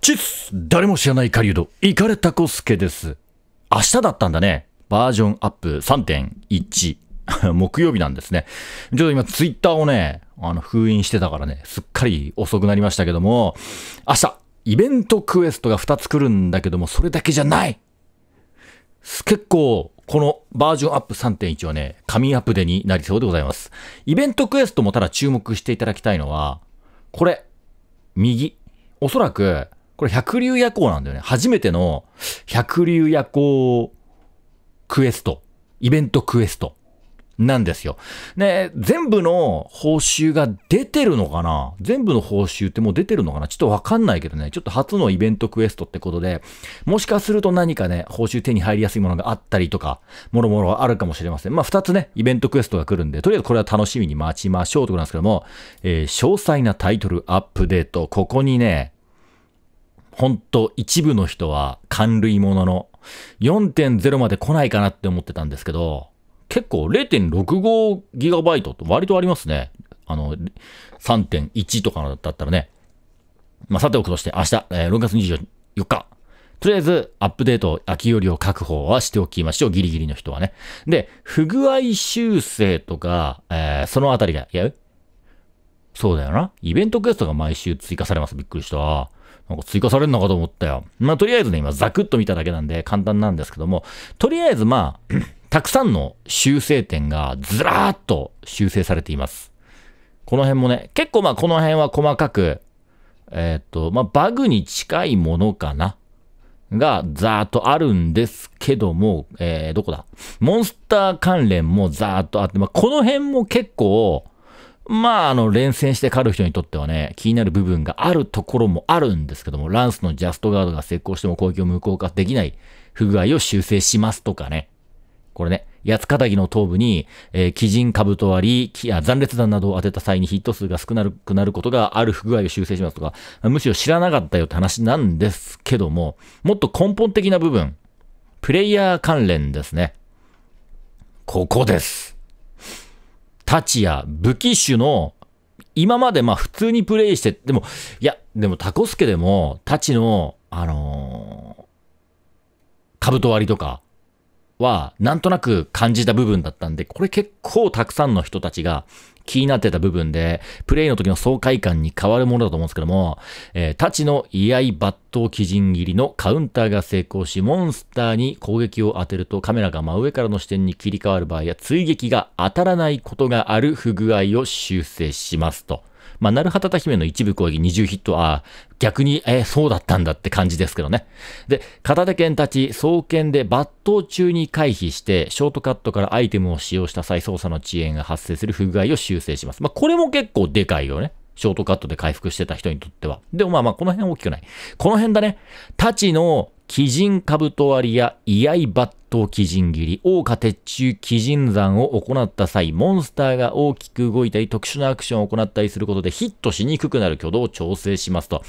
チッ誰も知らない狩人、イカレタコスケです。明日だったんだね。バージョンアップ3.1。木曜日なんですね。ちょっと今ツイッターをね、あの封印してたからね、すっかり遅くなりましたけども、明日、イベントクエストが2つ来るんだけども、それだけじゃない結構、このバージョンアップ3.1はね、神アップデになりそうでございます。イベントクエストもただ注目していただきたいのは、これ、右。おそらく、これ百竜夜行なんだよね。初めての百竜夜行クエスト、イベントクエストなんですよ。ね、全部の報酬が出てるのかな全部の報酬ってもう出てるのかなちょっとわかんないけどね。ちょっと初のイベントクエストってことで、もしかすると何かね、報酬手に入りやすいものがあったりとか、もろもろあるかもしれません。まあ、二つね、イベントクエストが来るんで、とりあえずこれは楽しみに待ちましょうってことなんですけども、えー、詳細なタイトルアップデート、ここにね、本当一部の人は寒類ものの4.0まで来ないかなって思ってたんですけど、結構 0.65GB って割とありますね。あの、3.1とかだったらね。まあ、さておくとして明日、えー、6月24日、とりあえずアップデート、秋よりを確保はしておきましょう。ギリギリの人はね。で、不具合修正とか、えー、そのあたりが、いや、そうだよな。イベントクエストが毎週追加されます。びっくりした。なんか追加されんのかと思ったよ。まあ、とりあえずね、今、ザクッと見ただけなんで簡単なんですけども、とりあえずまあ、たくさんの修正点がずらーっと修正されています。この辺もね、結構まあこの辺は細かく、えー、っと、まあバグに近いものかな。が、ざーっとあるんですけども、えー、どこだモンスター関連もざーっとあって、まあ、この辺も結構、まあ、あの、連戦して狩る人にとってはね、気になる部分があるところもあるんですけども、ランスのジャストガードが成功しても攻撃を無効化できない不具合を修正しますとかね。これね、八ヶ岳の頭部に、えー、鬼人兜ブト割り、残裂弾などを当てた際にヒット数が少なくなることがある不具合を修正しますとか、むしろ知らなかったよって話なんですけども、もっと根本的な部分、プレイヤー関連ですね。ここです。タチヤ、武器種の、今までまあ普通にプレイして、でも、いや、でもタコスケでも、タチの、あのー、カブト割りとかは、なんとなく感じた部分だったんで、これ結構たくさんの人たちが、気になってた部分で、プレイの時の爽快感に変わるものだと思うんですけども、えー、タチの居合抜刀基人斬りのカウンターが成功し、モンスターに攻撃を当てるとカメラが真上からの視点に切り替わる場合や、追撃が当たらないことがある不具合を修正しますと。まあ、なるはたた姫の一部攻撃20ヒット、あ逆に、えそうだったんだって感じですけどね。で、片手剣たち、双剣で抜刀中に回避して、ショートカットからアイテムを使用した際操作の遅延が発生する不具合を修正します。まあ、これも結構でかいよね。ショートカットで回復してた人にとっては。でもまあまあ、この辺大きくない。この辺だね。太刀の鬼人兜割りや居合抜刀鬼人斬り、大花鉄柱鬼人山を行った際、モンスターが大きく動いたり特殊なアクションを行ったりすることでヒットしにくくなる挙動を調整しますと。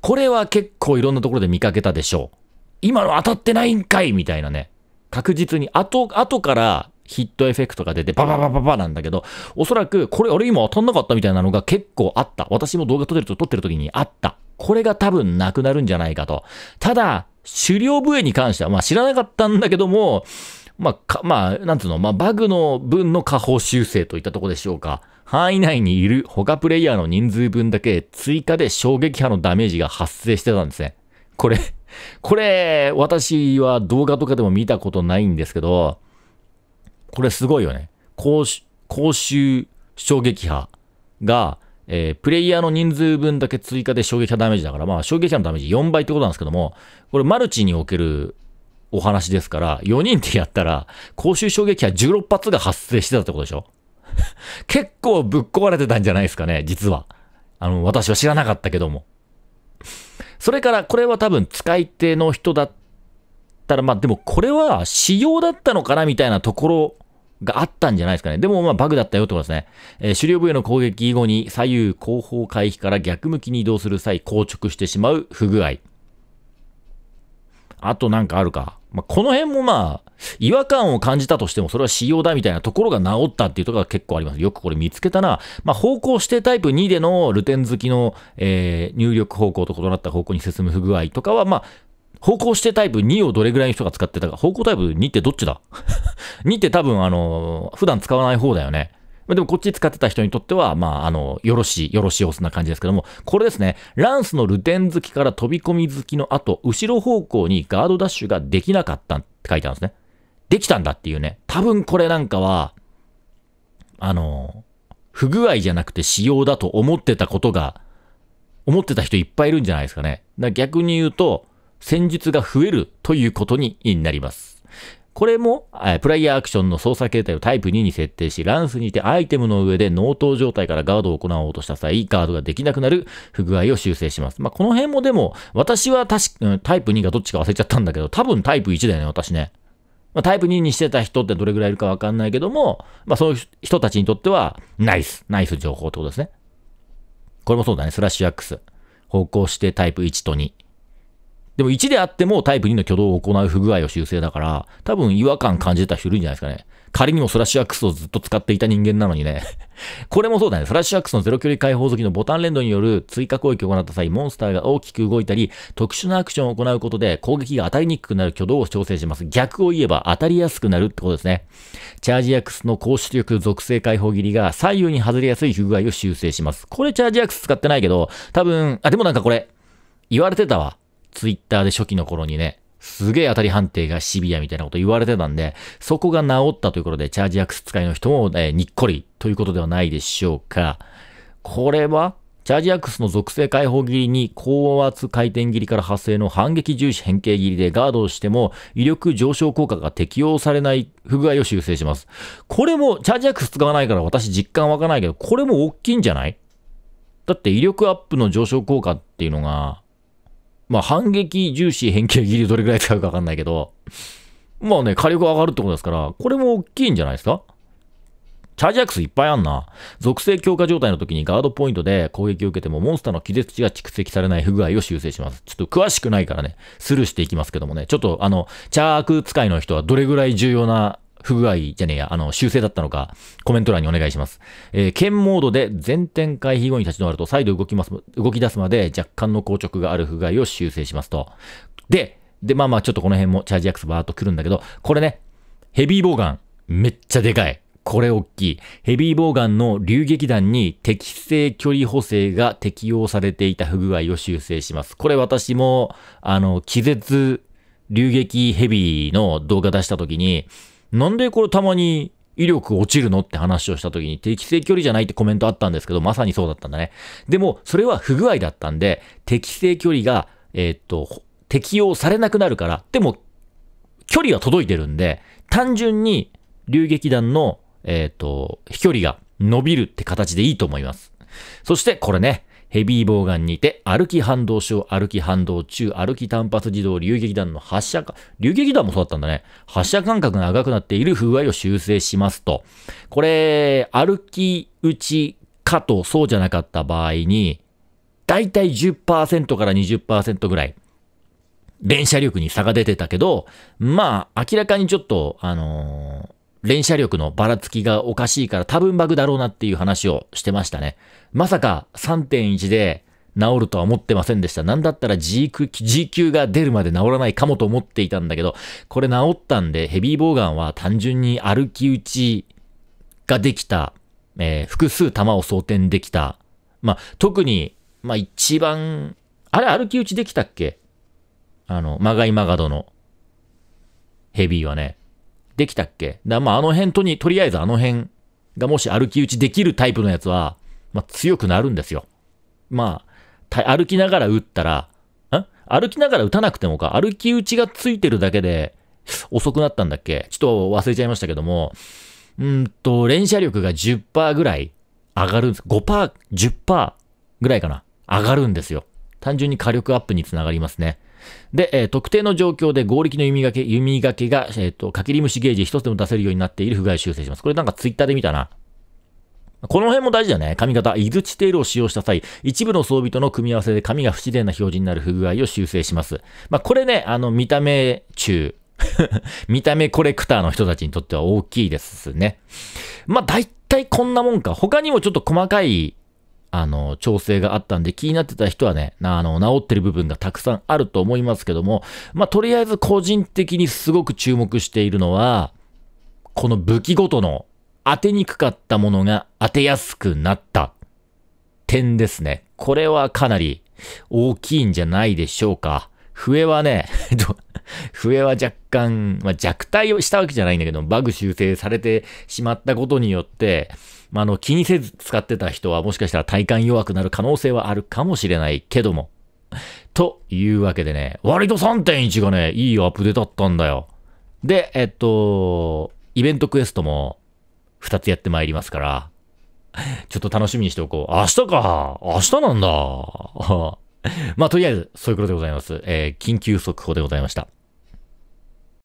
これは結構いろんなところで見かけたでしょう。今の当たってないんかいみたいなね。確実に後、後からヒットエフェクトが出て、バババババなんだけど、おそらく、これ、俺今当たんなかったみたいなのが結構あった。私も動画撮ってると撮ってる時にあった。これが多分なくなるんじゃないかと。ただ、狩猟笛に関しては、まあ知らなかったんだけども、まあ、か、まあ、なんつうの、まあ、バグの分の下方修正といったとこでしょうか。範囲内にいる他プレイヤーの人数分だけ追加で衝撃波のダメージが発生してたんですね。これ、これ、私は動画とかでも見たことないんですけど、これすごいよね。公衆衝撃波が、えー、プレイヤーの人数分だけ追加で衝撃波ダメージだから、まあ、衝撃波のダメージ4倍ってことなんですけども、これマルチにおけるお話ですから、4人でやったら、公衆衝撃波16発が発生してたってことでしょ 結構ぶっ壊れてたんじゃないですかね、実は。あの、私は知らなかったけども。それから、これは多分使い手の人だったら、まあでもこれは仕様だったのかなみたいなところがあったんじゃないですかね。でも、まあ、バグだったよってことですね。えー、狩猟部への攻撃後に左右後方回避から逆向きに移動する際、硬直してしまう不具合。あとなんかあるか。まあ、この辺もまあ、違和感を感じたとしても、それは仕様だみたいなところが治ったっていうところが結構あります。よくこれ見つけたな。まあ、方向指定タイプ2でのルテン好きの、えー、入力方向と異なった方向に進む不具合とかは、まあ、方向指定タイプ2をどれぐらいの人が使ってたか。方向タイプ2ってどっちだ2 って多分、あの、普段使わない方だよね。までもこっち使ってた人にとっては、まあ、あの、よろしい、よろしいおすな感じですけども、これですね、ランスのルテン好きから飛び込み好きの後、後ろ方向にガードダッシュができなかったって書いてあるんですね。できたんだっていうね。多分これなんかは、あの、不具合じゃなくて仕様だと思ってたことが、思ってた人いっぱいいるんじゃないですかね。だから逆に言うと、戦術が増えるということになります。これも、プライヤーアクションの操作形態をタイプ2に設定し、ランスにてアイテムの上で納刀状態からガードを行おうとした際、ガードができなくなる不具合を修正します。まあ、この辺もでも、私は確か、タイプ2がどっちか忘れちゃったんだけど、多分タイプ1だよね、私ね。まあ、タイプ2にしてた人ってどれぐらいいるかわかんないけども、まあ、そういう人たちにとっては、ナイス、ナイス情報ってことですね。これもそうだね、スラッシュアックス。方向してタイプ1と2。でも1であってもタイプ2の挙動を行う不具合を修正だから、多分違和感感じてた人いるんじゃないですかね。仮にもスラッシュアックスをずっと使っていた人間なのにね これもそうだね。スラッシュアックスのゼロ距離解放時のボタン連動による追加攻撃を行った際、モンスターが大きく動いたり、特殊なアクションを行うことで攻撃が当たりにくくなる挙動を調整します。逆を言えば当たりやすくなるってことですね。チャージアックスの高出力属性解放切りが左右に外れやすい不具合を修正します。これチャージアックス使ってないけど、多分、あ、でもなんかこれ、言われてたわ。ツイッターで初期の頃にね、すげえ当たり判定がシビアみたいなこと言われてたんで、そこが治ったということで、チャージアクス使いの人も、えー、にっこりということではないでしょうか。これは、チャージアックスの属性解放切りに高圧回転切りから発生の反撃重視変形切りでガードをしても威力上昇効果が適用されない不具合を修正します。これもチャージアックス使わないから私実感わかないけど、これも大きいんじゃないだって威力アップの上昇効果っていうのがまあ、反撃重視、変形切りどれくらい使うかわかんないけど、まあね、火力上がるってことですから、これも大きいんじゃないですかチャージアックスいっぱいあんな。属性強化状態の時にガードポイントで攻撃を受けてもモンスターの気絶値が蓄積されない不具合を修正します。ちょっと詳しくないからね、スルーしていきますけどもね、ちょっとあの、チャーク使いの人はどれぐらい重要な不具合じゃねえや、あの、修正だったのか、コメント欄にお願いします。えー、剣モードで全展開避後に立ち止まると、再度動きます、動き出すまで若干の硬直がある不具合を修正しますと。で、で、まあまあ、ちょっとこの辺もチャージアクスバーっと来るんだけど、これね、ヘビーボウガン、めっちゃでかい。これ大きい。ヘビーボウガンの流撃弾に適正距離補正が適用されていた不具合を修正します。これ私も、あの、気絶流撃ヘビーの動画出した時に、なんでこれたまに威力落ちるのって話をした時に適正距離じゃないってコメントあったんですけど、まさにそうだったんだね。でも、それは不具合だったんで、適正距離が、えー、っと、適用されなくなるから、でも、距離は届いてるんで、単純に流撃弾の、えー、っと、飛距離が伸びるって形でいいと思います。そして、これね、ヘビーボウガンにて、歩き反動症、歩き反動中、歩き単発自動、流撃弾の発射か、流撃弾もそうだったんだね。発射間隔が長くなっている風合いを修正しますと。これ、歩き打ちかとそうじゃなかった場合に、だいたい10%から20%ぐらい、連射力に差が出てたけど、まあ、明らかにちょっと、あのー連射力のばらつきがおかしいから多分バグだろうなっていう話をしてましたね。まさか3.1で治るとは思ってませんでした。なんだったら G 級 G 級が出るまで治らないかもと思っていたんだけど、これ治ったんでヘビーボウガンは単純に歩き打ちができた、えー、複数弾を装填できた。まあ、特に、まあ一番、あれ歩き打ちできたっけあの、マガイマガドのヘビーはね。できたっけだまああの辺とに、とりあえずあの辺がもし歩き打ちできるタイプのやつは、まあ強くなるんですよ。まあ、歩きながら打ったら、ん歩きながら打たなくてもか、歩き打ちがついてるだけで遅くなったんだっけちょっと忘れちゃいましたけども、うんと、連射力が10%ぐらい上がるんです。5%、10%ぐらいかな。上がるんですよ。単純に火力アップにつながりますね。で、えー、特定の状況で合力の弓掛け、弓掛けが、えっ、ー、と、かきり虫ゲージ一つでも出せるようになっている不具合修正します。これなんかツイッターで見たな。この辺も大事だね。髪型、イズチテールを使用した際、一部の装備との組み合わせで髪が不自然な表示になる不具合を修正します。まあ、これね、あの、見た目中、見た目コレクターの人たちにとっては大きいですね。まあ、大体こんなもんか。他にもちょっと細かいあの、調整があったんで、気になってた人はね、あの、治ってる部分がたくさんあると思いますけども、まあ、とりあえず個人的にすごく注目しているのは、この武器ごとの当てにくかったものが当てやすくなった点ですね。これはかなり大きいんじゃないでしょうか。笛はね、笛は若干、まあ、弱体をしたわけじゃないんだけど、バグ修正されてしまったことによって、まあ、あの、気にせず使ってた人はもしかしたら体感弱くなる可能性はあるかもしれないけども。というわけでね、割と3.1がね、いいアップデートだったんだよ。で、えっと、イベントクエストも2つやってまいりますから、ちょっと楽しみにしておこう。明日か明日なんだ まあ、とりあえず、そういうことでございます。えー、緊急速報でございました。